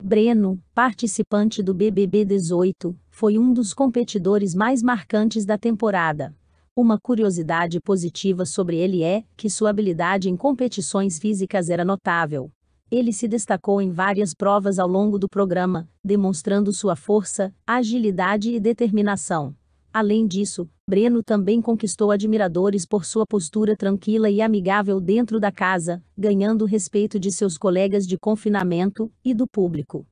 Breno, participante do BBB 18, foi um dos competidores mais marcantes da temporada. Uma curiosidade positiva sobre ele é que sua habilidade em competições físicas era notável. Ele se destacou em várias provas ao longo do programa, demonstrando sua força, agilidade e determinação. Além disso, Breno também conquistou admiradores por sua postura tranquila e amigável dentro da casa, ganhando o respeito de seus colegas de confinamento e do público.